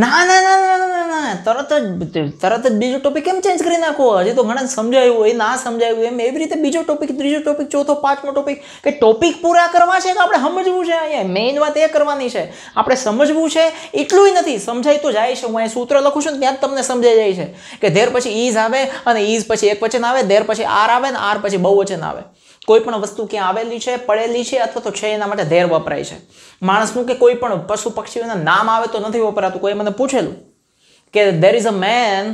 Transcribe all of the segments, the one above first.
ના ના ના ના ના ના ના તરત જ તરત જ બીજો ટોપિક કેમ ચેન્જ કરી નાખો હજી તો ઘણા સમજાયું હોય ના સમજાયું એમ એવી રીતે બીજો ટોપિક ત્રીજો ટોપિક ચોથો પાંચમો ટોપિક કે ટોપિક પૂરા કરવા છે કે આપણે સમજવું છે અહીંયા મેઇન વાત એ કરવાની છે આપણે સમજવું છે એટલું નથી સમજાય તો જાય છે હું અહીં સૂત્ર લખું છું ને ત્યાં જ તમને સમજાઈ જાય છે કે ધેર પછી ઈઝ આવે અને ઈઝ પછી એક વચન આવે ધેર પછી આર આવે ને આર પછી બહુ વચન આવે કોઈ પણ વસ્તુ ક્યાં આવેલી છે પડેલી છે અથવા તો છે એના માટે ધેર વપરાય છે માણસનું કે કોઈ પણ પશુ પક્ષીઓના નામ આવે તો નથી વપરાતું કોઈ મને પૂછેલું કે there is a man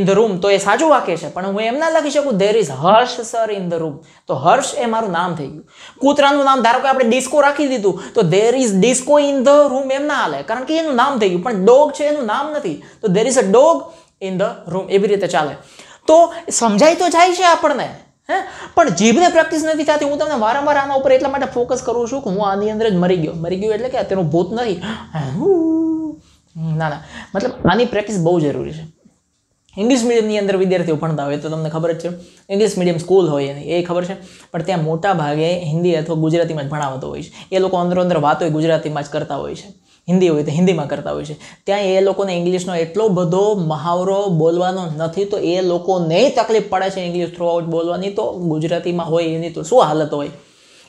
in the room તો એ સાચું વાક્ય છે પણ હું એમ ના લખી શકું there is Harsh sir in the room તો હર્ષ એ મારું નામ થઈ ગયું કૂતરાનું નામ ધારો કે આપણે ડિસ્કો રાખી દીધું તો there is disco in the room એમ ના હાલે કારણ કે એનું નામ થઈ ગયું પણ ડોગ છે એનું નામ નથી તો there is a dog in the room એવી રીતે ચાલે તો સમજાય તો જાય છે આપણને હે પણ જીભને પ્રેક્ટિસ નથી થતી હું તમને વારંવાર આના ઉપર એટલા માટે ફોકસ કરું છું કે હું આની અંદર જ મરી ગયો મરી ગયો એટલે કે અત્યારનું ભૂત નથી ના ના મતલબ આની પ્રેક્ટિસ બહુ જરૂરી છે ઇંગ્લિશ મીડિયમની અંદર વિદ્યાર્થીઓ ભણતા હોય તો તમને ખબર જ છે ઇંગ્લિશ મીડિયમ સ્કૂલ હોય એની એ ખબર છે પણ ત્યાં મોટા ભાગે હિન્દી અથવા ગુજરાતીમાં જ ભણાવતો હોય છે એ લોકો અંદર અંદર વાતો ગુજરાતીમાં જ કરતા હોય છે હિન્દી હોય તો હિન્દીમાં કરતા હોય છે ત્યાં એ લોકોને ઇંગ્લિશનો એટલો બધો મહાવરો બોલવાનો નથી તો એ લોકોને તકલીફ પડે છે ઇંગ્લિશ આઉટ બોલવાની તો ગુજરાતીમાં હોય એની તો શું હાલત હોય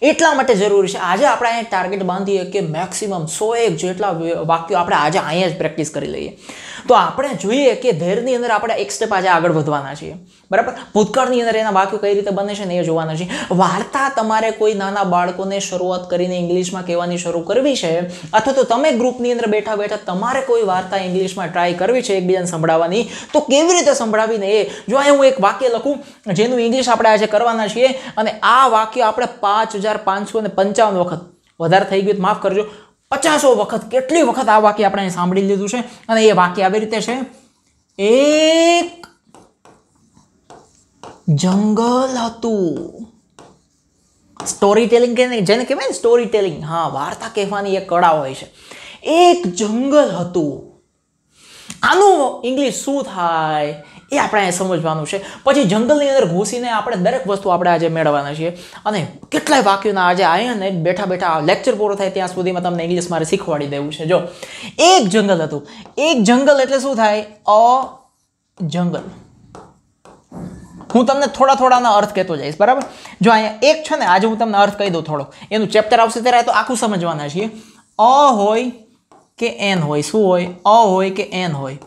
એટલા માટે જરૂરી છે આજે આપણે અહીંયા ટાર્ગેટ બાંધીએ કે મેક્સિમમ સો એક જેટલા વાક્યો આપણે આજે અહીંયા જ પ્રેક્ટિસ કરી લઈએ તો આપણે જોઈએ કે ધૈર્યની અંદર આપણે એક સ્ટેપ આજે આગળ વધવાના છીએ બરાબર ભૂતકાળની અંદર એના વાક્યો કઈ રીતે બને છે ને એ જોવાના છે વાર્તા તમારે કોઈ નાના બાળકોને શરૂઆત કરીને ઇંગ્લિશમાં કહેવાની શરૂ કરવી છે અથવા તો તમે ગ્રુપની અંદર બેઠા બેઠા તમારે કોઈ વાર્તા ઇંગ્લિશમાં ટ્રાય કરવી છે એકબીજાને સંભળાવવાની તો કેવી રીતે સંભળાવીને એ જો અહીં હું એક વાક્ય લખું જેનું ઇંગ્લિશ આપણે આજે કરવાના છીએ અને આ વાક્ય આપણે પાંચ હજાર પાંચસો ને પંચાવન વખત વધારે થઈ ગયું માફ કરજો પચાસો વખત કેટલી વખત આ વાક્ય આપણે સાંભળી લીધું છે અને એ વાક્ય આવી રીતે છે એક જંગલ હતું સ્ટોરી ટેલિંગ કે જેને કહેવાય ને સ્ટોરી ટેલિંગ હા વાર્તા કહેવાની એક કળા હોય છે એક જંગલ હતું આનું ઇંગ્લિશ શું થાય એ આપણે સમજવાનું છે પછી જંગલની અંદર ઘૂસીને આપણે દરેક વસ્તુ આપણે આજે મેળવવાના છીએ અને કેટલાય વાક્યોના આજે આયને બેઠા બેઠા લેક્ચર પૂરો થાય ત્યાં સુધીમાં તમને ઇંગ્લિશ મારે શીખવાડી દેવું છે જો એક જંગલ હતું એક જંગલ એટલે શું થાય અ જંગલ હું તમને થોડા થોડાના અર્થ કહેતો જઈશ બરાબર જો અહીંયા એક છે ને આજે હું તમને અર્થ કહી દઉં થોડો એનું ચેપ્ટર આવશે ત્યારે તો આખું સમજવાના છીએ અ હોય કે એન હોય શું હોય અ હોય કે એન હોય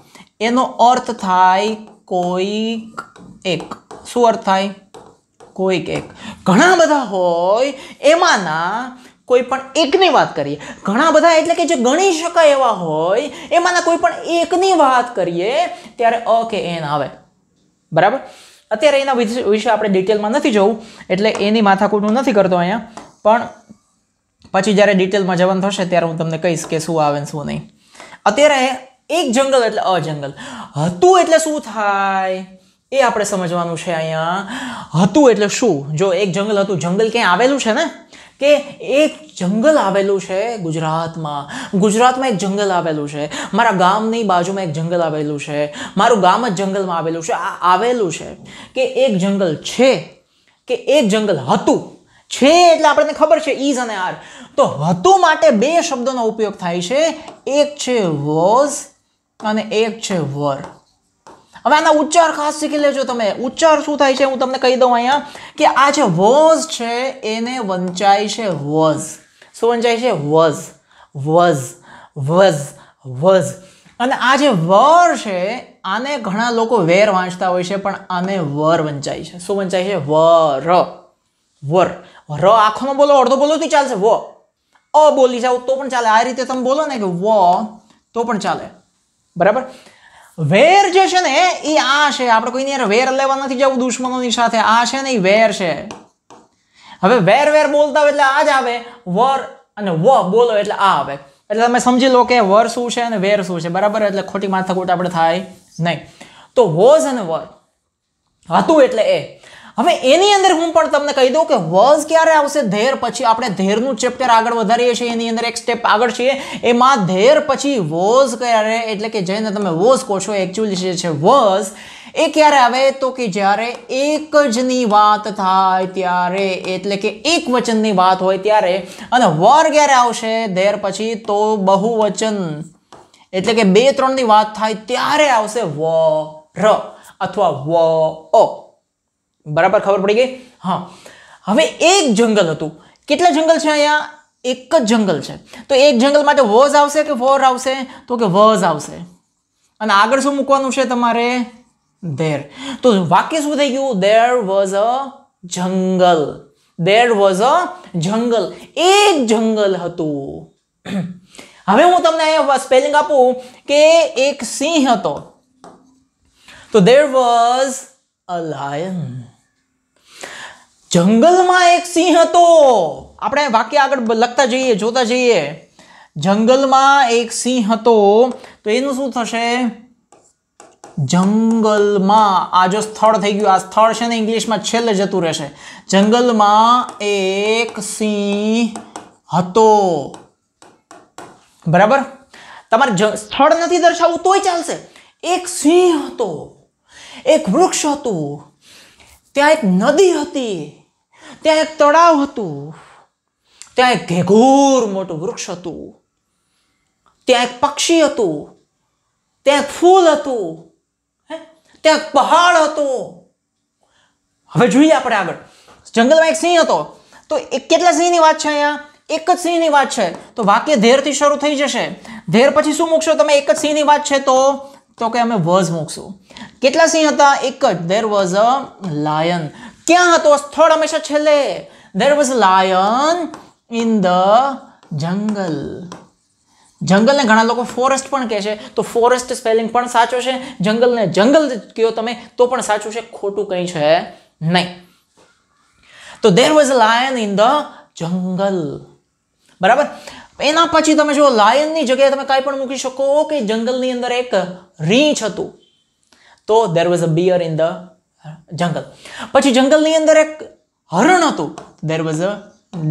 એનો અર્થ થાય કોઈક એક શું અર્થ થાય કોઈક એક ઘણા બધા હોય એમાંના કોઈ પણ એકની વાત કરીએ ઘણા બધા એટલે કે જે ગણી શકાય એવા હોય એમાંના કોઈ પણ એકની વાત કરીએ ત્યારે અ કે એન આવે બરાબર અત્યારે એના વિશે આપણે ડિટેલમાં નથી જવું એટલે એની માથાકૂટ હું નથી કરતો અહીંયા પણ પછી જ્યારે ડિટેલમાં જવાનું થશે ત્યારે હું તમને કહીશ કે શું આવે ને શું નહીં અત્યારે એક જંગલ એટલે અજંગલ હતું એટલે શું થાય એ આપણે સમજવાનું છે અહીંયા હતું એટલે શું જો એક જંગલ હતું જંગલ ક્યાંય આવેલું છે ને કે એક જંગલ આવેલું છે ગુજરાતમાં ગુજરાતમાં એક જંગલ આવેલું છે મારા ગામની બાજુમાં એક જંગલ આવેલું છે મારું ગામ જ જંગલમાં આવેલું છે આ આવેલું છે કે એક જંગલ છે કે એક જંગલ હતું છે એટલે આપણને ખબર છે ઈઝ અને આર તો હતું માટે બે શબ્દોનો ઉપયોગ થાય છે એક છે વોઝ અને એક છે વર હવે આના ઉચ્ચાર ખાસ શીખી લેજો તમે ઉચ્ચાર શું થાય છે હું તમને કહી દઉં અહીંયા કે આ જે વોઝ છે એને વંચાય છે વોઝ શું વંચાય છે વોઝ વઝ વઝ વઝ અને આ જે વર છે આને ઘણા લોકો વેર વાંચતા હોય છે પણ આને વર વંચાય છે શું વંચાય છે વર વર ર આંખોમાં બોલો અડધો બોલો તો ચાલશે વ અ બોલી જાઓ તો પણ ચાલે આ રીતે તમે બોલો ને કે વ તો પણ ચાલે બરાબર વેર જે છે ને એ આ છે આપણે કોઈની યાર વેર લેવા નથી જવું દુશ્મનોની સાથે આ છે ને એ વેર છે હવે વેર વેર બોલતા હોય એટલે આ જ આવે વર અને વ બોલો એટલે આ આવે એટલે તમે સમજી લો કે વર શું છે અને વેર શું છે બરાબર એટલે ખોટી માથાકૂટ આપણે થાય નહીં તો વોઝ અને વર હતું એટલે એ હવે એની અંદર હું પણ તમને કહી દઉં કે વોઝ ક્યારે આવશે ધેર પછી આપણે ધેરનું ચેપ્ટર આગળ વધારીએ છીએ એની અંદર એક સ્ટેપ આગળ છીએ એમાં ધેર પછી વોઝ ક્યારે એટલે કે જેને તમે વોઝ કહો છો એકચ્યુઅલી જે છે વોઝ એ ક્યારે આવે તો કે જ્યારે એક જની વાત થાય ત્યારે એટલે કે એક વચનની વાત હોય ત્યારે અને વર ક્યારે આવશે ધેર પછી તો બહુવચન એટલે કે બે ત્રણની વાત થાય ત્યારે આવશે વ ર અથવા વ ઓ બરાબર ખબર પડી ગઈ હા હવે એક જંગલ હતું કેટલા જંગલ છે અહીંયા એક જ જંગલ છે તો એક જંગલ માટે વોઝ આવશે કે વોર આવશે તો કે વોઝ આવશે અને આગળ શું મૂકવાનું છે તમારે ધેર તો વાક્ય શું થઈ ગયું ધેર વોઝ અ જંગલ ધેર વોઝ અ જંગલ એક જંગલ હતું હવે હું તમને અહીંયા સ્પેલિંગ આપું કે એક સિંહ હતો તો દેર વોઝ અ લાયન જંગલમાં એક સિંહ હતો આપણે વાક્ય આગળ લખતા જઈએ જોતા જઈએ જંગલમાં એક સિંહ હતો તો એનું શું થશે જંગલમાં આ જો સ્થળ થઈ ગયું આ સ્થળ છે ને ઇંગ્લિશમાં છેલ્લે જતું રહેશે જંગલમાં એક સિંહ હતો બરાબર તમારે સ્થળ નથી દર્શાવવું તોય ચાલશે એક સિંહ હતો એક વૃક્ષ હતું ત્યાં એક નદી હતી ત્યાં એક તળાવ હતું ત્યાં એક ઘેઘોર મોટું વૃક્ષ હતું ત્યાં એક પક્ષી હતું ત્યાં એક ફૂલ હતું હે ત્યાં એક પહાડ હતો હવે જોઈએ આપણે આગળ જંગલમાં એક સિંહ હતો તો એક કેટલા સિંહની વાત છે અહીંયા એક જ સિંહની વાત છે તો વાક્ય ધેરથી શરૂ થઈ જશે ધેર પછી શું મૂકશો તમે એક જ સિંહની વાત છે તો તો કે અમે વઝ મૂકશું કેટલા સિંહ હતા એક જ દેર વોઝ અ લાયન ક્યાં હતો સ્થળ હંમેશા છેલ્લે there was lion in the jungle જંગલને ઘણા લોકો ફોરેસ્ટ પણ કહે છે તો ફોરેસ્ટ સ્પેલિંગ પણ સાચો છે જંગલને જંગલ કહો તમે તો પણ સાચું છે ખોટું કંઈ છે નહીં તો there was lion in the jungle બરાબર એના પછી તમે જો લાયનની જગ્યાએ તમે કાંઈ પણ મૂકી શકો કે જંગલની અંદર એક રીંછ હતું તો there was a bear in the jungle પછી જંગલની અંદર એક હરણ હતું there was a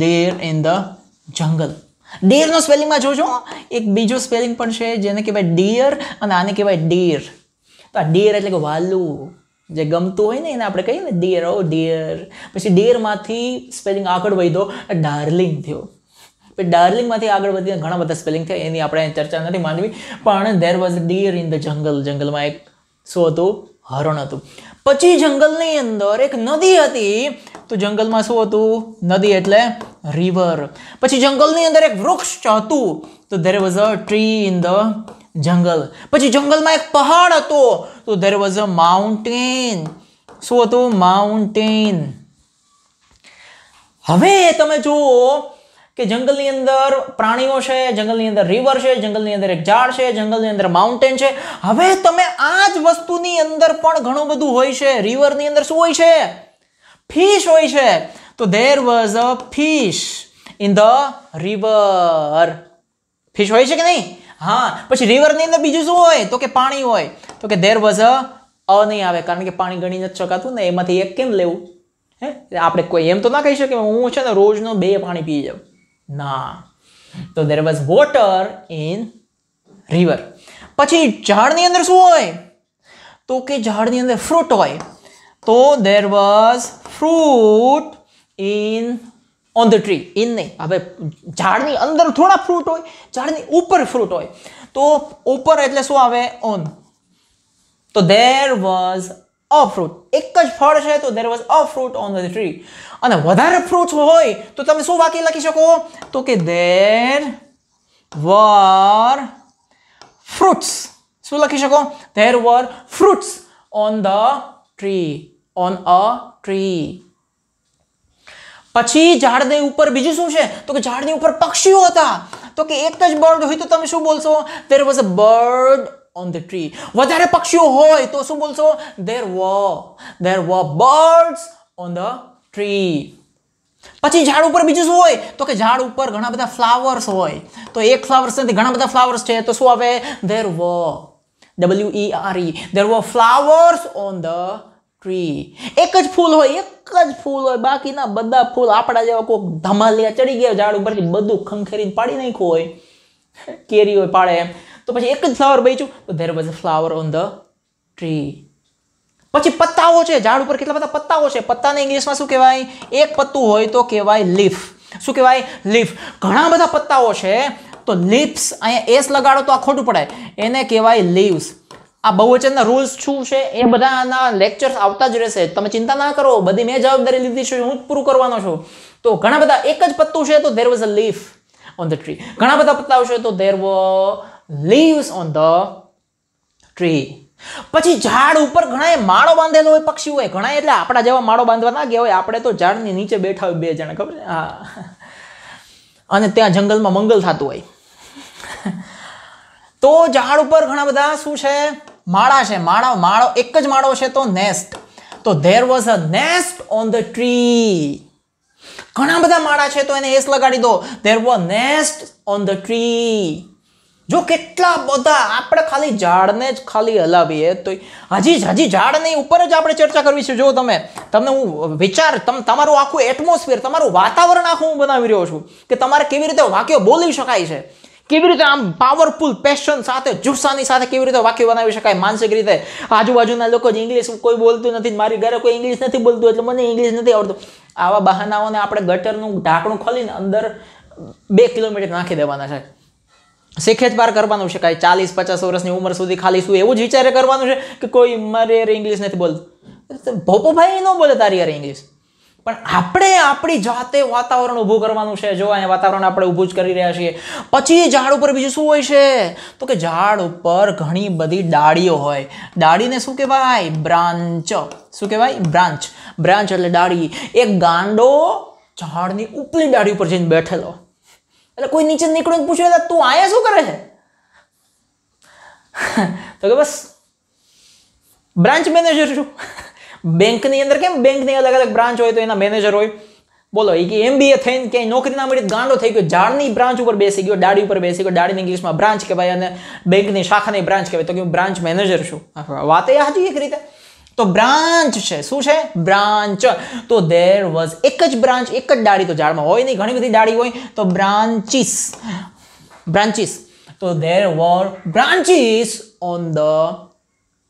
deer in the jungle ડેરનો સ્પેલિંગમાં જોજો એક બીજો સ્પેલિંગ પણ છે જેને કહેવાય ડિયર અને આને કહેવાય ડીર તો આ ડીર એટલે કે વાલું જે ગમતું હોય ને એને આપણે કહીએ ને ડિયર ઓ ડિયર પછી ડિયરમાંથી સ્પેલિંગ આગળ વહી દો ડાર્લિંગ થયો ડાર્લિંગમાંથી આગળ વધીને ઘણા બધા સ્પેલિંગ થયા એની આપણે ચર્ચા નથી માંડવી પણ there was deer in the jungle જંગલમાં એક શું હતું હરણ હતું પછી જંગલની અંદર એક નદી હતી તો જંગલમાં શું હતું નદી એટલે રિવર પછી જંગલની અંદર એક વૃક્ષ હતું તો there was a tree in the jungle પછી જંગલમાં એક પહાડ હતો તો ધેર વોઝ અ માઉન્ટેન શું હતું માઉન્ટેન હવે તમે જુઓ કે જંગલની અંદર પ્રાણીઓ છે જંગલની અંદર રિવર છે જંગલની અંદર એક ઝાડ છે જંગલની અંદર માઉન્ટેન છે હવે તમે આ જ વસ્તુની અંદર પણ ઘણું બધું હોય છે રિવરની અંદર શું હોય છે ફિશ હોય છે તો there was a fish in the river fish હોય છે કે નહીં હા પછી રિવરની અંદર બીજું શું હોય તો કે પાણી હોય તો કે ધેર વોઝ અ અ નહીં આવે કારણ કે પાણી ગણી નથી શકાતું ને એમાંથી એક કેમ લેવું હે આપણે કોઈ એમ તો ના કહી શકીએ હું છે ને રોજનો બે પાણી પી જાઉં ना तो there was water in river पी झाड़ी अंदर शू हो तो झाड़ी अंदर फ्रूट हो तो there was fruit in on the tree in नहीं हम झाड़ी अंदर थोड़ा फ्रूट हो झाड़ी ऊपर फ्रूट हो तो ऊपर एट ऑन तो देर वोज અ ફ્રૂટ એક જ ફળ છે તો there was a fruit on the tree અને વધારે ફ્રૂટ્સ હોય તો તમે શું વાક્ય લખી શકો તો કે દેર વર ફ્રૂટ્સ શું લખી શકો there were fruits on the tree on a tree પછી ઝાડની ઉપર બીજું શું છે તો કે ઝાડની ઉપર પક્ષીઓ હતા તો કે એક જ બર્ડ હોય તો તમે શું બોલશો there was a bird on the tree વધારે પક્ષીઓ હોય તો શું બોલશો ધેર વ ધેર વ બર્ડ્સ ઓન ધ ટ્રી પછી ઝાડ ઉપર બીજું શું હોય તો કે ઝાડ ઉપર ઘણા બધા ફ્લાવર્સ હોય તો એક ફ્લાવર્સ નથી ઘણા બધા ફ્લાવર્સ છે તો શું આવે there were W E R E there were flowers on the tree એક જ ફૂલ હોય એક જ ફૂલ હોય બાકીના બધા ફૂલ આપણા જેવા કોઈ ધમાલિયા ચડી ગયા ઝાડ ઉપરથી બધું ખંખેરીને પાડી નાખ્યું હોય કેરી હોય પાડે તો પછી એક જ ફ્લાવર બચ્યું તો there was a flower on the tree પછી પત્તાઓ છે ઝાડ ઉપર કેટલા બધા પત્તાઓ છે પત્તાને ઇંગ્લિશમાં શું કહેવાય એક પત્તું હોય તો કહેવાય લીફ શું કહેવાય લીફ ઘણા બધા પત્તાઓ છે તો લીપ્સ અહીંયા એસ લગાડો તો આ ખોટું પડાય એને કહેવાય લીવ્સ આ બહુવચનના રૂલ્સ શું છે એ બધાના લેક્ચર્સ આવતા જ રહેશે તમે ચિંતા ના કરો બધી મેં જવાબદારી લીધી છે હું જ પૂરું કરવાનો છું તો ઘણા બધા એક જ પત્તું છે તો there was a leaf on the tree ઘણા બધા પત્તાઓ છે તો ધેર વો લીવ્સ ઓન ધ ટ્રી પછી ઝાડ ઉપર ઘણાએ માળો બાંધેલો હોય પક્ષી હોય ઘણા એટલે આપણા જેવા માળો બાંધવા ના ગયા હોય આપણે તો ઝાડની નીચે બેઠા હોય બે જણા ખબર હા અને ત્યાં જંગલમાં મંગલ થતું હોય તો ઝાડ ઉપર ઘણા બધા શું છે માળા છે માળા માળો એક જ માળો છે તો નેસ્ટ તો there was a nest on the tree ઘણા બધા માળા છે તો એને એસ લગાડી દો there was nest on the tree જો કેટલા બધા આપણે ખાલી ઝાડને જ ખાલી હલાવીએ તો હજી હજી ઝાડની ઉપર જ આપણે ચર્ચા કરવી છે જો તમે તમને હું વિચાર તમ તમારું આખું એટમોસ્ફિયર તમારું વાતાવરણ આખું હું બનાવી રહ્યો છું કે તમારે કેવી રીતે વાક્યો બોલી શકાય છે કેવી રીતે આમ પાવરફુલ પેશન સાથે જુસ્સાની સાથે કેવી રીતે વાક્ય બનાવી શકાય માનસિક રીતે આજુબાજુના લોકો જ ઇંગ્લિશ કોઈ બોલતું નથી મારી ઘરે કોઈ ઇંગ્લિશ નથી બોલતું એટલે મને ઇંગ્લિશ નથી આવડતું આવા બહાનાઓને આપણે ગટરનું ઢાંકણું ખોલીને અંદર બે કિલોમીટર નાખી દેવાના છે શીખે જ પાર કરવાનું છે કાંઈ ચાલીસ પચાસ વર્ષની ઉંમર સુધી ખાલી શું એવું જ વિચારે કરવાનું છે કે કોઈ મારે યાર ઇંગ્લિશ નથી બોલતું ભોપોભાઈ ન બોલે તારી યાર ઇંગ્લિશ પણ આપણે આપણી જાતે વાતાવરણ ઊભું કરવાનું છે જો અહીંયા વાતાવરણ આપણે ઊભું જ કરી રહ્યા છીએ પછી ઝાડ ઉપર બીજું શું હોય છે તો કે ઝાડ ઉપર ઘણી બધી ડાળીઓ હોય ડાળીને શું કહેવાય બ્રાન્ચ શું કહેવાય બ્રાન્ચ બ્રાન્ચ એટલે ડાળી એક ગાંડો ઝાડની ઉપલી ડાળી ઉપર જઈને બેઠેલો એટલે કોઈ નીચે નીકળીને પૂછ્યું એટલે તું આયા શું કરે છે તો કે બસ બ્રાન્ચ મેનેજર છું બેંકની અંદર કેમ બેંકની અલગ અલગ બ્રાન્ચ હોય તો એના મેનેજર હોય બોલો એ કે એમ એમબીએ થઈને ક્યાંય નોકરી ના મળી ગાંડો થઈ ગયો ઝાડની બ્રાન્ચ ઉપર બેસી ગયો ડાળી ઉપર બેસી ગયો ડાળીની ઇંગ્લિશમાં બ્રાન્ચ કહેવાય અને બેંકની શાખાની બ્રાન્ચ કહેવાય તો કે હું બ્રાન્ચ મેનેજર છું વાત એ હાજી એક રીતે તો બ્રાન્ચ છે શું છે બ્રાન્ચ તો ધેર વોઝ એક જ બ્રાન્ચ એક જ ડાળી તો ઝાડમાં હોય નહીં ઘણી બધી ડાળી હોય તો બ્રાન્ચીસ બ્રાન્ચીસ તો there were branches on the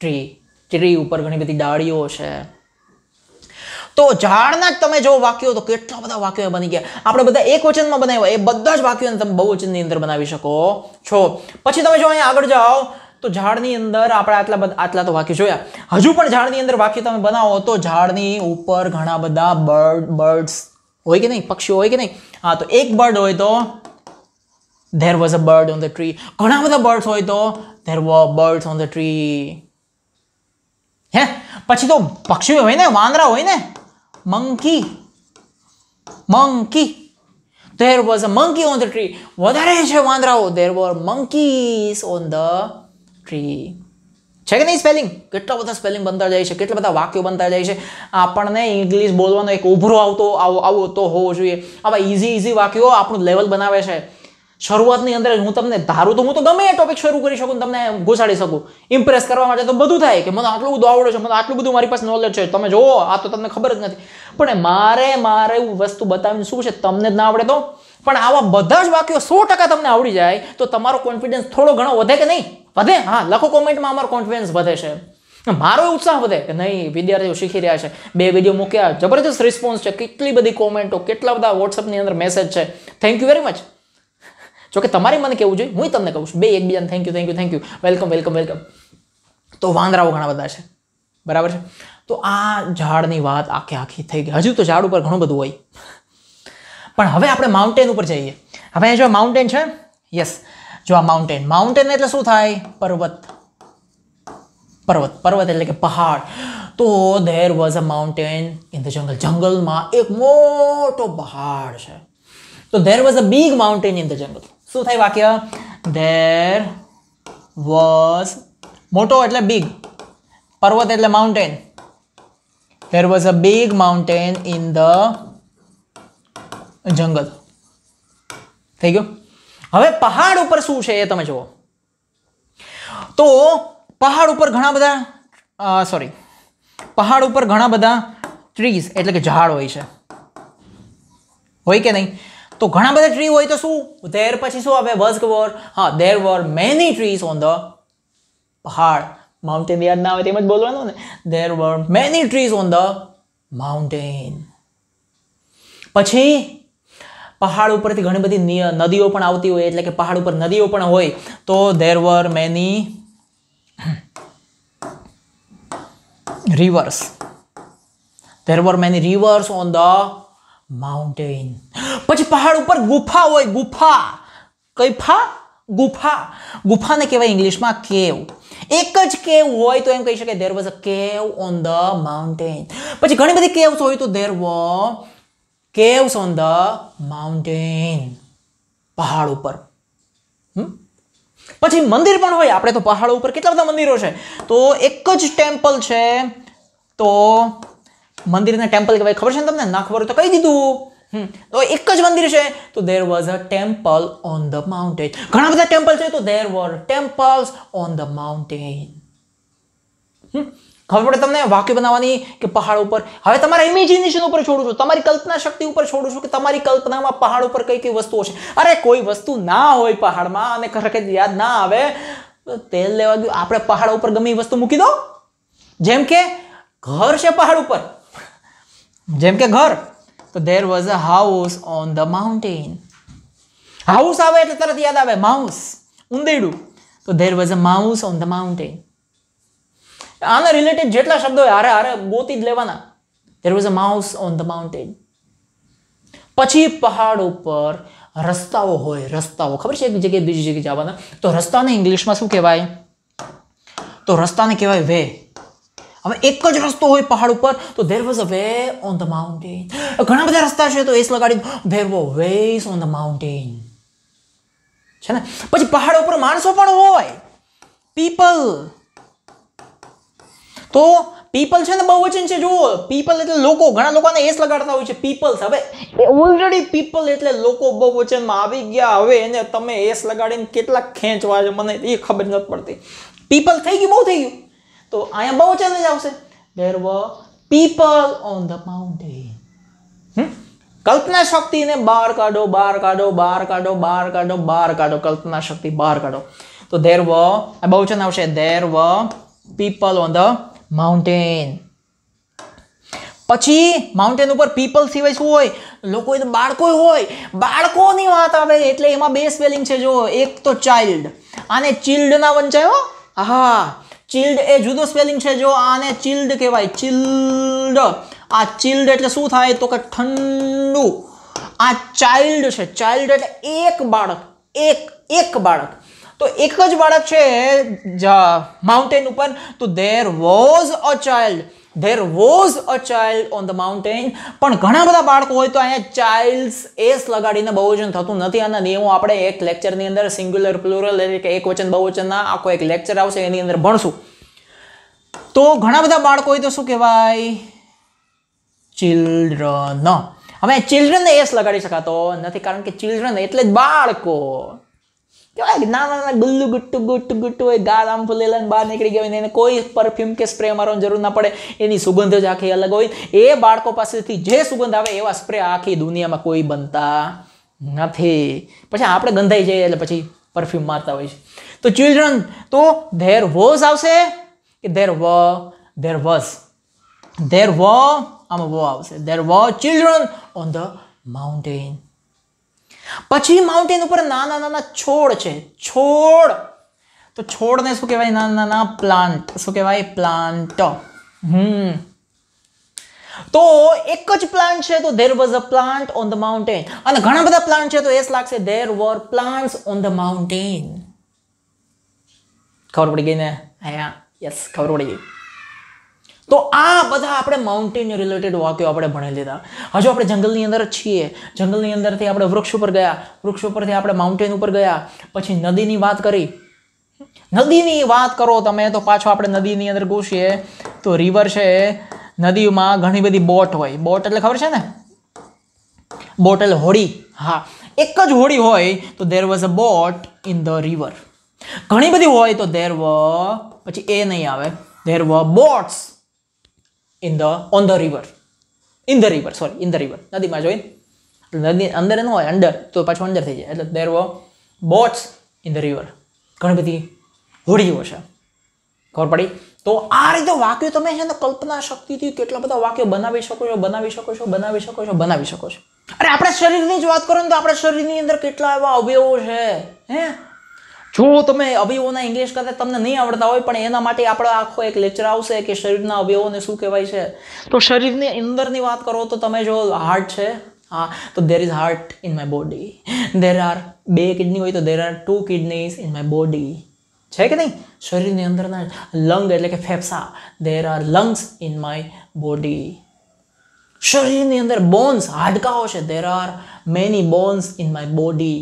tree tree ઉપર ઘણી બધી ડાળીઓ છે તો ઝાડના જ તમે જો વાક્યો તો કેટલા બધા વાક્યો બની ગયા આપણે બધા એક વચનમાં બનાવ્યા એ બધા જ વાક્યોને તમે બહુ વચનની અંદર બનાવી શકો છો પછી તમે જો અહીંયા આગળ જાઓ તો ઝાડની અંદર આપણે આટલા બધા આટલા તો વાક્ય જોયા હજુ પણ ઝાડની અંદર વાક્ય તમે બનાવો તો ઝાડની ઉપર ઘણા બધા બર્ડ બર્ડ્સ હોય કે નહીં પક્ષીઓ હોય કે નહીં હા તો એક બર્ડ હોય તો there was a bird on the tree ઘણા બધા બર્ડ્સ હોય તો ધેર વો બર્ડ્સ ઓન ધ ટ્રી હે પછી તો પક્ષીઓ હોય ને વાંદરા હોય ને monkey monkey there was a monkey on the tree વધારે છે વાંદરાઓ there were monkeys on the history છે કે નહીં સ્પેલિંગ કેટલા બધા સ્પેલિંગ બનતા જાય છે કેટલા બધા વાક્યો બનતા જાય છે આપણને ઇંગ્લિશ બોલવાનો એક ઉભરો આવતો આવો આવતો હોવો જોઈએ આવા ઇઝી ઇઝી વાક્યો આપણું લેવલ બનાવે છે શરૂઆતની અંદર હું તમને ધારું તો હું તો ગમે એ ટોપિક શરૂ કરી શકું તમને ઘોસાડી શકું ઇમ્પ્રેસ કરવા માટે તો બધું થાય કે મને આટલું બધું આવડે છે મને આટલું બધું મારી પાસે નોલેજ છે તમે જુઓ આ તો તમને ખબર જ નથી પણ મારે મારે એવું વસ્તુ બતાવીને શું છે તમને જ ના આવડે તો પણ આવા બધા જ વાક્યો સો ટકા તમને આવડી જાય તો તમારો કોન્ફિડન્સ થોડો ઘણો વધે કે નહીં વધે હા લખો કોમેન્ટમાં અમારો કોન્ફિડન્સ વધે છે મારો ઉત્સાહ વધે કે નહીં વિદ્યાર્થીઓ શીખી રહ્યા છે બે વિડીયો મૂક્યા જબરજસ્ત રિસ્પોન્સ છે કેટલી બધી કોમેન્ટો કેટલા બધા વોટ્સઅપની અંદર મેસેજ છે થેન્ક યુ વેરી મચ જોકે તમારે મને કેવું જોઈએ હું તમને કહું છું બે એકબીજાને thank you thank you thank you welcome welcome welcome તો વાંદરાઓ ઘણા બધા છે બરાબર છે તો આ ઝાડની વાત આખે આખી થઈ ગઈ હજુ તો ઝાડ ઉપર ઘણું બધું હોય પણ હવે આપણે માઉન્ટેન ઉપર જઈએ હવે જો માઉન્ટેન છે યસ જો આ માઉન્ટેન માઉન્ટેન એટલે શું થાય પર્વત પર્વત પર્વત એટલે કે પહાડ તો there was a mountain in the jungle જંગલમાં એક મોટો પહાડ છે તો there was a big mountain in the jungle શું થાય વાક્ય ધેર વોઝ મોટો એટલે બિગ પર્વત એટલે mountain there was a big mountain in the jungle થઈ ગયો હવે પહાડ ઉપર શું છે એ તમે જુઓ તો પહાડ ઉપર ઘણા બધા સોરી પહાડ ઉપર ઘણા બધા ટ્રીઝ એટલે કે ઝાડ હોય છે હોય કે નહીં તો ઘણા બધા ટ્રી હોય તો શું ધેર પછી શું આવે વસ્ક વોર હા there were many trees on the પહાડ માઉન્ટેન યાદ ના આવે તેમ જ બોલવાનું ને there were many trees on the mountain પછી પહાડ ઉપરથી ઘણી બધી નદીઓ પણ આવતી હોય એટલે કે પહાડ ઉપર નદીઓ પણ હોય તો there were many rivers there were many rivers on the mountain પછી પહાડ ઉપર ગુફા હોય ગુફા કઈ ફા ગુફા ગુફાને કહેવાય ઇંગ્લિશમાં કેવ એક જ કેવ હોય તો એમ કહી શકાય દેર વોઝ અ કેવ ઓન ધ માઉન્ટેન પછી ઘણી બધી કેવ્સ હોય તો there was caves on the mountain પહાડ ઉપર પછી મંદિર પણ હોય આપણે તો પહાડ ઉપર કેટલા બધા મંદિરો છે તો એક જ ટેમ્પલ છે તો મંદિરના ટેમ્પલ કહેવાય ખબર છે ને તમને ના ખબર તો કહી દીધું તો એક જ મંદિર છે તો there was a temple on the mountain ઘણા બધા ટેમ્પલ છે તો there were temples on the mountain ખબર પડે તમને વાક્ય બનાવવાની કે પહાડ ઉપર હવે તમારા ઇમેજિનેશન ઉપર છોડું છું તમારી કલ્પના શક્તિ ઉપર છોડું છું કે તમારી કલ્પનામાં પહાડ ઉપર કઈ કઈ વસ્તુઓ છે અરે કોઈ વસ્તુ ના હોય પહાડમાં અને ખરેખર યાદ ના આવે તેલ લેવા ગયું આપણે પહાડ ઉપર ગમે વસ્તુ મૂકી દો જેમ કે ઘર છે પહાડ ઉપર જેમ કે ઘર તો there was a house on the mountain house આવે એટલે તરત યાદ આવે માઉસ ઉંદેડું તો there was a mouse on the mountain આના રિલેટેડ જેટલા શબ્દો હોય હારે હારે ગોતી જ લેવાના there was a mouse on the mountain પછી પહાડ ઉપર રસ્તાઓ હોય રસ્તાઓ ખબર છે એક જગ્યાએ બીજી જગ્યાએ જવાના તો રસ્તાને ઇંગ્લિશમાં શું કહેવાય તો રસ્તાને કહેવાય વે હવે એક જ રસ્તો હોય પહાડ ઉપર તો there was a way on the mountain ઘણા બધા રસ્તા છે તો એસ લગાડી there were way ways on the mountain છે ને પછી પહાડ ઉપર માણસો પણ હોય પીપલ તો પીપલ છે ને બહુવચન છે જુઓ પીપલ એટલે લોકો ઘણા લોકોને એસ લગાડતા હોય છે પીપલ્સ હવે ઓલરેડી પીપલ એટલે લોકો બહુવચનમાં આવી ગયા હવે એને તમે એસ લગાડીને કેટલા ખેંચવા છે મને એ ખબર નથી પડતી પીપલ થઈ ગયું બહુ થઈ ગયું તો અહીંયા બહુવચન જ આવશે there were people on the mountain કલ્પના શક્તિને બહાર કાઢો બહાર કાઢો બહાર કાઢો બહાર કાઢો બહાર કાઢો કલ્પના શક્તિ બહાર કાઢો તો ધેર વ આ બહુચન આવશે there were people on the mountain પછી માઉન્ટેન ઉપર પીપલ સિવાય શું હોય લોકો બાળકો હોય બાળકોની વાત આવે એટલે એમાં બે સ્પેલિંગ છે જો એક તો ચાઇલ્ડ આને ચિલ્ડના વંચાયો હા ચિલ્ડ એ જુદો સ્પેલિંગ છે જો આને ચિલ્ડ કહેવાય ચિલ્ડ આ ચિલ્ડ એટલે શું થાય તો કે ઠંડુ આ ચાઇલ્ડ છે ચાઇલ્ડ એટલે એક બાળક એક એક બાળક તો એક જ બાળક છે માઉન્ટેન ઉપર તો there was a child there was a child on the mountain પણ ઘણા બધા બાળકો હોય તો અહીંયા ચાઇલ્ડ્સ એસ લગાડીને બહુવચન થતું નથી આના નિયમો આપણે એક લેક્ચરની અંદર સિંગ્યુલર પ્લુરલ એટલે કે એક વચન બહુવચનના આખો એક લેક્ચર આવશે એની અંદર ભણશું તો ઘણા બધા બાળકો હોય તો શું કહેવાય ચિલ્ડ્રન હવે ચિલ્ડ્રનને એસ લગાડી શકાતો નથી કારણ કે ચિલ્ડ્રન એટલે જ બાળકો કહેવાય ના ના ના ગુલ્લુ ગુટ્ટુ ગુટ્ટુ ગુટ્ટુ હોય ગાળ આમ ફૂલી લઈને બહાર નીકળી ગયા હોય એને કોઈ પરફ્યુમ કે સ્પ્રે મારવાની જરૂર ના પડે એની સુગંધ જ આખી અલગ હોય એ બાળકો પાસેથી જે સુગંધ આવે એવા સ્પ્રે આખી દુનિયામાં કોઈ બનતા નથી પછી આપણે ગંધાઈ જઈએ એટલે પછી પરફ્યુમ મારતા હોય છે તો ચિલ્ડ્રન તો ધેર વોઝ આવશે કે ધેર વ ધેર વોઝ ધેર વ આમાં વ આવશે there were children on the mountain પછી માઉન્ટેન ઉપર નાના નાના છોડ છે છોડ તો છોડને શું કહેવાય નાના નાના પ્લાન્ટ શું કહેવાય પ્લાન્ટ હમ તો એક જ પ્લાન્ટ છે તો there was a plant on the mountain અને ઘણા બધા પ્લાન્ટ છે તો એસ લાગશે there were plant on the mountain ખબર પડી ગઈ ને હા યસ ખબર પડી ગઈ તો આ બધા આપણે માઉન્ટેન રિલેટેડ વાક્યો આપણે ભણી લીધા હજુ આપણે જંગલની અંદર જ છીએ જંગલની અંદરથી આપણે વૃક્ષ ઉપર ગયા વૃક્ષ ઉપરથી આપણે માઉન્ટેન ઉપર ગયા પછી નદીની વાત કરી નદીની વાત કરો તમે તો પાછો આપણે નદીની અંદર ઘૂસીએ તો રિવર છે નદીમાં ઘણી બધી બોટ હોય બોટ એટલે ખબર છે ને બોટ બોટલ હોડી હા એક જ હોડી હોય તો there was a boat in the river ઘણી બધી હોય તો દેર વ પછી એ નહીં આવે there were boats in the on the river in the river sorry in the river નદીમાં જોઈ એટલે નદી અંદર ન હોય અંડર તો પાછું અંડર થઈ જાય એટલે દેર વો બોટ્સ ઇન ધ રિવર ઘણી બધી હોડીઓ છે ખબર પડી તો આ રીતે વાક્યો તમે છે ને કલ્પના શક્તિથી કેટલા બધા વાક્યો બનાવી શકો છો બનાવી શકો છો બનાવી શકો છો બનાવી શકો છો અરે આપણે શરીરની જ વાત કરો ને તો આપણા શરીરની અંદર કેટલા એવા અવયવો છે હે જો તમે અવયવોના ઇંગ્લિશ કદાચ તમને નહીં આવડતા હોય પણ એના માટે આપણો આખો એક લેક્ચર આવશે કે શરીરના અવયવોને શું કહેવાય છે તો શરીરની અંદરની વાત કરો તો તમે જો હાર્ટ છે હા તો there is heart in my body there are બે કિડની હોય તો there are two kidneys in my body છે કે નહીં શરીરની અંદરના લંગ એટલે કે ફેફસા there are lungs in my body શરીરની અંદર બોન્સ હાડકાઓ છે there are many bones in my body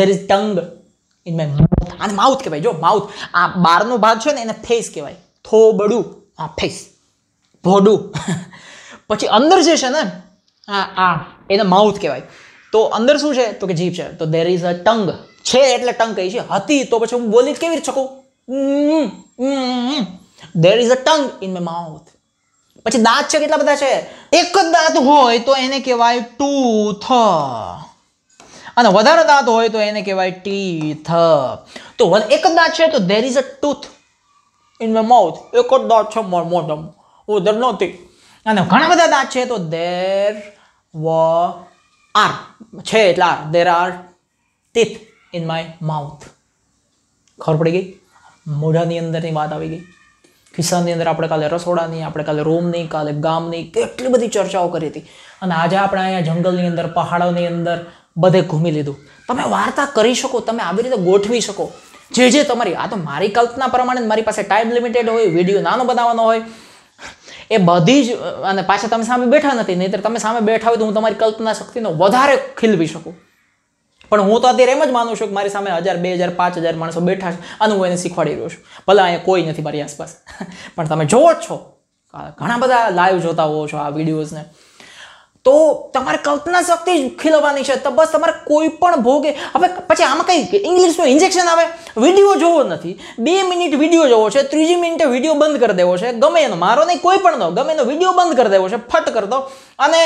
there is tongue in my mouth આને માઉથ કહેવાય જો માઉથ આ બારનો ભાગ છે ને એને ફેસ કહેવાય થોબડું આ ફેસ ભોડું પછી અંદર જે છે ને આ આ એને માઉથ કહેવાય તો અંદર શું છે તો કે જીભ છે તો દેર ઇઝ અ ટંગ છે એટલે ટંગ કહી છે હતી તો પછી હું બોલી કેવી રીતે શકું there is a tongue in my mouth પછી દાંત છે કેટલા બધા છે એક જ દાંત હોય તો એને કહેવાય ટૂથ અને વધારે દાંત હોય તો એને કહેવાય ટીથ તો એક જ દાંત છે તો there is a tooth in my mouth એક જ દાંત છે મારા મોઢામાં ઉધર નહોતી અને ઘણા બધા દાંત છે તો દેર વ આર છે એટલે are there are teeth in my mouth ખબર પડી ગઈ મોઢાની અંદરની વાત આવી ગઈ ખિસ્સાની અંદર આપણે કાલે રસોડાની આપણે કાલે રૂમની કાલે ગામની કેટલી બધી ચર્ચાઓ કરી હતી અને આજે આપણે અહીંયા જંગલની અંદર પહાડોની અંદર બધે ઘૂમી લીધું તમે વાર્તા કરી શકો તમે આવી રીતે ગોઠવી શકો જે જે તમારી આ તો મારી કલ્પના પ્રમાણે મારી પાસે ટાઈમ લિમિટેડ હોય વિડીયો નાનો બનાવવાનો હોય એ બધી જ અને પાછા તમે સામે બેઠા નથી નહીંતર તમે સામે બેઠા હોય તો હું તમારી કલ્પના શક્તિનો વધારે ખીલવી શકું પણ હું તો અત્યારે એમ જ માનું છું કે મારી સામે હજાર બે હજાર પાંચ હજાર માણસો બેઠા છે અને હું એને શીખવાડી રહ્યો છું ભલે અહીંયા કોઈ નથી મારી આસપાસ પણ તમે જોવો જ છો ઘણા બધા લાઈવ જોતા હોવો છો આ વિડીયોઝને તો તમારે કલ્પના શક્તિ જ ખીલવાની છે તો બસ તમારે કોઈ પણ ભોગે હવે પછી આમાં કંઈ ઇંગ્લિશનું ઇન્જેક્શન આવે વિડીયો જોવો નથી બે મિનિટ વિડીયો જોવો છે ત્રીજી મિનિટે વિડીયો બંધ કરી દેવો છે ગમે એનો મારો નહીં કોઈ પણ નો ગમે એનો વિડીયો બંધ કરી દેવો છે ફટ કરતો અને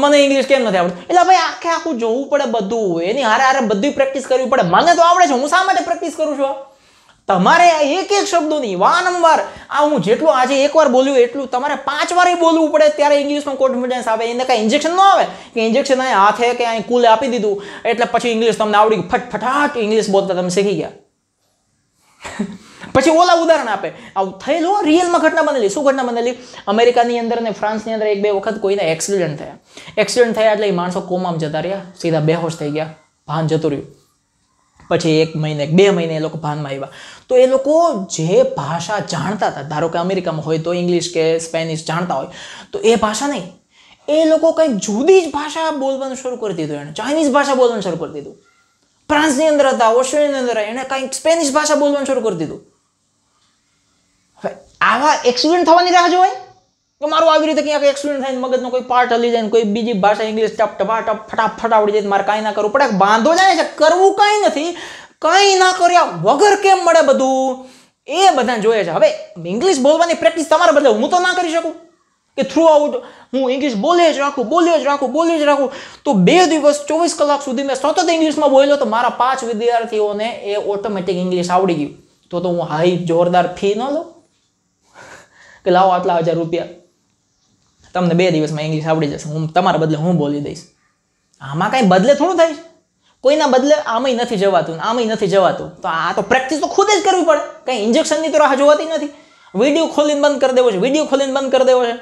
મને ઇંગ્લિશ કેમ નથી આવડતું એટલે ભાઈ આખે આખું જોવું પડે બધું એની હારે હારે બધી પ્રેક્ટિસ કરવી પડે મને તો આવડે છે હું શા માટે પ્રેક્ટિસ કરું છું તમારે એક એક શબ્દોની વારંવાર આ હું જેટલું આજે એકવાર બોલ્યું એટલું તમારે પાંચ વાર બોલવું પડે ત્યારે ઇંગ્લિશનો કોન્ફિડન્સ આવે એને કાંઈ ઇન્જેક્શન ન આવે કે ઇન્જેક્શન અહીં હાથે કે અહીં કુલે આપી દીધું એટલે પછી ઇંગ્લિશ તમને આવડી ફટફટાટ ઇંગ્લિશ બોલતા તમે શીખી ગયા પછી ઓલા ઉદાહરણ આપે આવું થયેલું રિયલમાં ઘટના બનેલી શું ઘટના બનેલી અમેરિકાની અંદર અને ફ્રાન્સની અંદર એક બે વખત કોઈને એક્સિડન્ટ થયા એક્સિડન્ટ થયા એટલે એ માણસો કોમામાં જતા રહ્યા સીધા બેહોશ થઈ ગયા ભાન જતું રહ્યું પછી એક મહિને બે મહિને એ લોકો ભાનમાં આવ્યા તો એ લોકો જે ભાષા જાણતા હતા ધારો કે અમેરિકામાં હોય તો ઇંગ્લિશ કે સ્પેનિશ જાણતા હોય તો એ ભાષા નહીં એ લોકો કંઈક જુદી જ ભાષા બોલવાનું શરૂ કરી દીધું એણે ચાઇનીઝ ભાષા બોલવાનું શરૂ કરી દીધું ફ્રાન્સની અંદર હતા ઓસ્ટ્રેલિયાની અંદર એણે કંઈક સ્પેનિશ ભાષા બોલવાનું શરૂ કરી દીધું હવે આવા એક્સિડન્ટ થવાની રાહ જોવાય કે મારું આવી રીતે ક્યાંક એક્સિડન્ટ થાય મગજનો કોઈ પાર્ટ હલી જાય કોઈ બીજી ભાષા ઇંગ્લિશ ટપ ટપા ટપ ફટાફટ આવડી જાય મારે કાંઈ ના કરવું પડે બાંધો જાય છે કરવું કાંઈ નથી કંઈ ના કર્યા વગર કેમ મળે બધું એ બધા જોઈએ છે હવે ઇંગ્લિશ બોલવાની પ્રેક્ટિસ તમારા બદલે હું તો ના કરી શકું કે થ્રુ આઉટ હું ઇંગ્લિશ બોલી જ રાખું બોલી જ રાખું બોલી જ રાખું તો બે દિવસ ચોવીસ કલાક સુધી મેં સતત ઇંગ્લિશમાં બોલ્યો તો મારા પાંચ વિદ્યાર્થીઓને એ ઓટોમેટિક ઇંગ્લિશ આવડી ગયું તો તો હું હાઈ જોરદાર ફી ન લો કે લાવો આટલા હજાર રૂપિયા તમને બે દિવસમાં ઇંગ્લિશ આવડી જશે હું તમારા બદલે હું બોલી દઈશ આમાં કાંઈ બદલે થોડું થાય કોઈના બદલે આમાંય નથી જવાતું આમાંય નથી જવાતું તો આ તો પ્રેક્ટિસ તો ખુદ જ કરવી પડે કંઈ ઇન્જેક્શનની તો રાહ જોવાતી નથી વિડીયો ખોલીને બંધ કરી દેવો છે વિડીયો ખોલીને બંધ કરી દેવો છે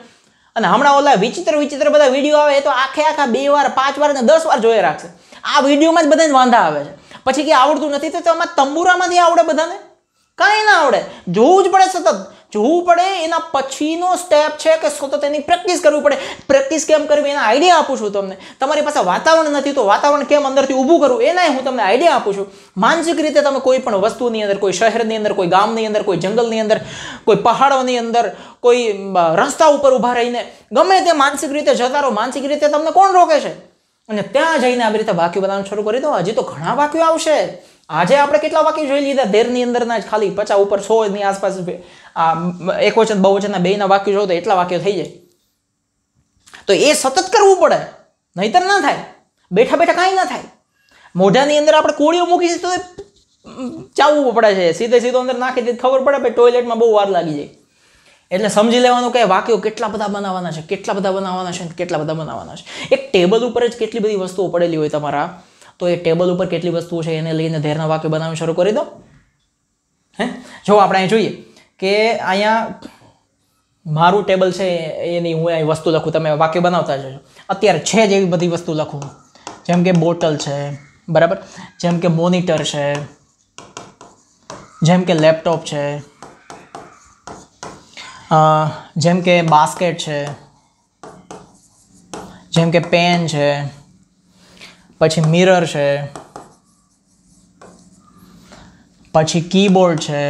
અને હમણાં ઓલા વિચિત્ર વિચિત્ર બધા વિડીયો આવે એ તો આખે આખા બે વાર પાંચ વાર ને દસ વાર જોઈ રાખશે આ વિડીયોમાં જ બધાને વાંધા આવે છે પછી કે આવડતું નથી તો આમાં તંબુરામાંથી આવડે બધાને કાંઈ ના આવડે જોવું જ પડે સતત જોવું પડે એના પછીનો સ્ટેપ છે કે શું તો તેની પ્રેક્ટિસ કરવી પડે પ્રેક્ટિસ કેમ કરવી એના આઈડિયા આપું છું તમને તમારી પાસે વાતાવરણ નથી તો વાતાવરણ કેમ અંદરથી ઊભું કરવું એનાય હું તમને આઈડિયા આપું છું માનસિક રીતે તમે કોઈ પણ વસ્તુની અંદર કોઈ શહેરની અંદર કોઈ ગામની અંદર કોઈ જંગલની અંદર કોઈ પહાડોની અંદર કોઈ રસ્તા ઉપર ઊભા રહીને ગમે તે માનસિક રીતે જતા રહો માનસિક રીતે તમને કોણ રોકે છે અને ત્યાં જઈને આવી રીતે વાક્ય બનાવવાનું શરૂ કરી દો હજી તો ઘણા વાક્યો આવશે આજે આપણે કેટલા વાક્ય જોઈ લીધા દેરની અંદરના જ ખાલી પચાસ ઉપર સોની આસપાસ આ એક વચન બહુવચનના બેના વાક્યો જો તો એટલા વાક્યો થઈ જાય તો એ સતત કરવું પડે નહીતર ના થાય બેઠા બેઠા કાંઈ ના થાય મોઢાની અંદર આપણે કોળીઓ મૂકી તો ચાવવું પડે છે સીધે સીધો અંદર નાખી દે ખબર પડે ભાઈ ટોયલેટમાં બહુ વાર લાગી જાય એટલે સમજી લેવાનું કે વાક્યો કેટલા બધા બનાવવાના છે કેટલા બધા બનાવવાના છે કેટલા બધા બનાવવાના છે એક ટેબલ ઉપર જ કેટલી બધી વસ્તુઓ પડેલી હોય તમારા તો એ ટેબલ ઉપર કેટલી વસ્તુઓ છે એને લઈને ધેરના વાક્યો બનાવવાનું શરૂ કરી દો હે જો આપણે અહીં જોઈએ કે અહીંયા મારું ટેબલ છે એની હું અહીં વસ્તુ લખું તમે વાક્ય બનાવતા જશો અત્યારે છે જ એવી બધી વસ્તુ લખું જેમ કે બોટલ છે બરાબર જેમ કે મોનિટર છે જેમ કે લેપટોપ છે જેમ કે બાસ્કેટ છે જેમ કે પેન છે પછી મિરર છે પછી કીબોર્ડ છે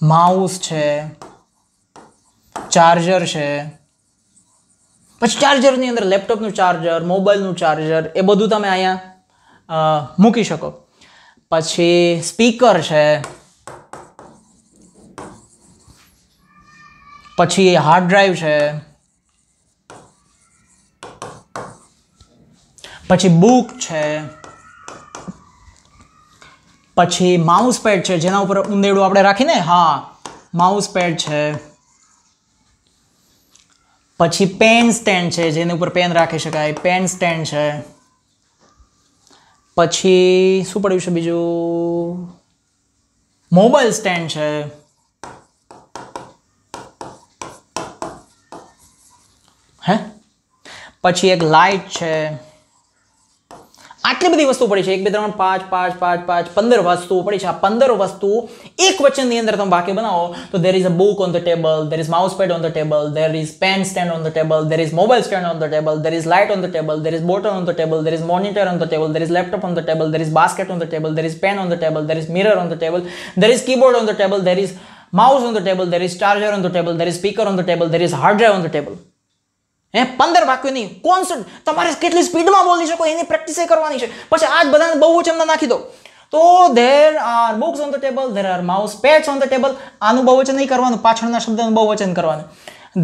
માઉસ છે ચાર્જર છે પછી ચાર્જરની અંદર લેપટોપનું ચાર્જર મોબાઈલનું ચાર્જર એ બધું તમે અહીંયા મૂકી શકો પછી સ્પીકર છે પછી હાર્ડ ડ્રાઈવ છે પછી બુક છે પછી માઉસ પેડ છે જેના ઉપર ઉંદેડું આપણે રાખીને હા માઉસ પેડ છે પછી પેન સ્ટેન્ડ છે જેની ઉપર પેન રાખી શકાય પેન સ્ટેન્ડ છે પછી શું પડ્યું છે બીજું મોબાઈલ સ્ટેન્ડ છે હે પછી એક લાઇટ છે આટલી બધી વસ્તુ પડી છે એક બે ત્રણ પાંચ પાંચ પાંચ પાંચ પંદર વસ્તુઓ પડી છે આ પંદર વસ્તુ એક વચનની અંદર તમે બાકી બનાવો તો there is a book on the table there is mouse pad on the table there is pen stand on the table there is mobile stand on the table there is light on the table there is bottle on the table there is monitor on the table there is laptop on the table there is basket on the table there is pen on the table there is mirror on the table there is keyboard on the table there is mouse on the table, there is charger on the table, there is speaker on the table, there is hard drive on the table. હે પંદર વાક્યોની consent તમારે કેટલી સ્પીડમાં બોલી શકો એની practice કરવાની છે પછી આ જ બધાને બહુ જ એમના નાખી દો તો there are books on the table there are mouse pads on the table આનું બહુવચન નહીં કરવાનું પાછળના શબ્દનું બહુવચન કરવાનું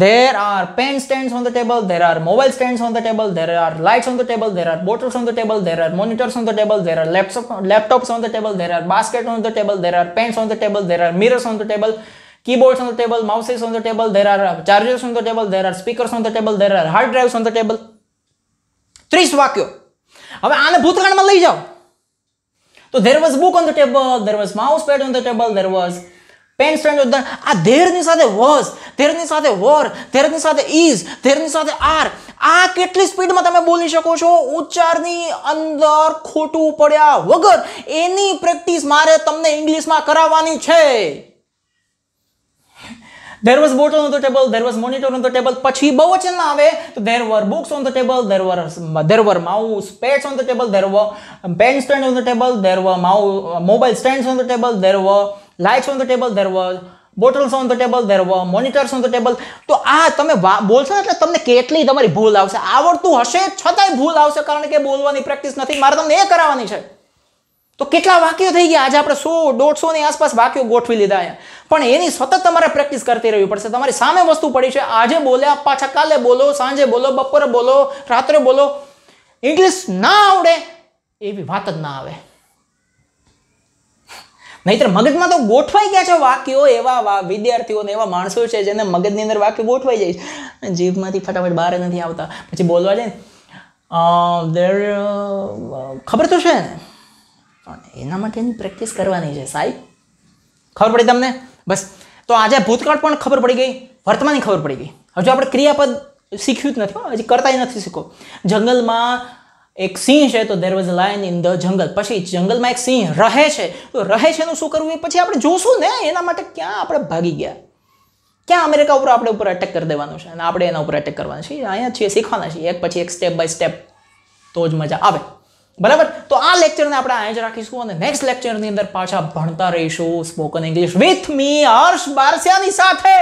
there are pen stands on the table there are mobile stands on the table there are lights on the table there are bottles on the table there are monitors on the table there are laptop laptops on the table there are basket on the table there are pens on the table there are mirrors on the table keyboards on the table, mouses on the table, there are uh, chargers on the table, there are speakers on the table, there are hard drives on the table. ત્રીસ વાક્યો હવે આને ભૂતકાળમાં લઈ જાઓ તો there was book on the table there was mouse pad on the table there was pen stand on the આ ધેરની સાથે વોઝ ધેરની સાથે વોર ધેરની સાથે ઇઝ ધેરની સાથે આર આ કેટલી સ્પીડમાં તમે બોલી શકો છો ઉચ્ચારની અંદર ખોટું પડ્યા વગર એની પ્રેક્ટિસ મારે તમને ઇંગ્લિશમાં કરાવવાની છે there was bottle on the table there was monitor on the table પછી બહુવચન માં આવે તો there were books on the table there were there were mouse pads on the table there were pen stand on the table there were mouse, mobile stands on the table there were lights on the table there were bottles on the table there were monitors on the table તો આ તમે બોલશો એટલે તમને કેટલી તમારી ભૂલ આવશે આવડતું હશે છતાંય ભૂલ આવશે કારણ કે બોલવાની પ્રેક્ટિસ નથી મારે તમને એ કરાવવાની છે તો કેટલા વાક્યો થઈ ગયા આજે આપણે સો દોઢસો ની આસપાસ વાક્યો ગોઠવી લીધા અહીંયા પણ એની સતત તમારે પ્રેક્ટિસ કરતી રહેવી પડશે તમારી સામે વસ્તુ પડી છે આજે બોલ્યા પાછા કાલે બોલો સાંજે બોલો બપોરે બોલો રાત્રે બોલો ઇંગ્લિશ ના આવડે એવી વાત જ ના આવે નહીતર મગજમાં તો ગોઠવાઈ ગયા છે વાક્યો એવા વિદ્યાર્થીઓને એવા માણસો છે જેને મગજની અંદર વાક્ય ગોઠવાઈ જાય છે જીભમાંથી ફટાફટ બહાર નથી આવતા પછી બોલવા જાય ને દેર ખબર તો છે ને પણ એના માટેની પ્રેક્ટિસ કરવાની છે સાહેબ ખબર પડી તમને બસ તો આજે ભૂતકાળ પણ ખબર પડી ગઈ વર્તમાનની ખબર પડી ગઈ હજુ આપણે ક્રિયાપદ શીખ્યું જ નથી હજી કરતા નથી શીખો જંગલમાં એક સિંહ છે તો there was a lion in the jungle પછી જંગલમાં એક સિંહ રહે છે તો રહે છે એનું શું કરવું એ પછી આપણે જોશું ને એના માટે ક્યાં આપણે ભાગી ગયા ક્યાં અમેરિકા ઉપર આપણે ઉપર અટેક કરી દેવાનું છે અને આપણે એના ઉપર અટેક કરવાનું છે અહીંયા છીએ શીખવાના છીએ એક પછી એક સ્ટેપ બાય સ્ટેપ તો જ મજા આવે બરાબર તો આ લેક્ચરને આપણે આયા જ રાખીશું અને નેક્સ્ટ લેક્ચરની અંદર પાછા ભણતા રહીશું spoken English with me Harsh Barsiyani સાથે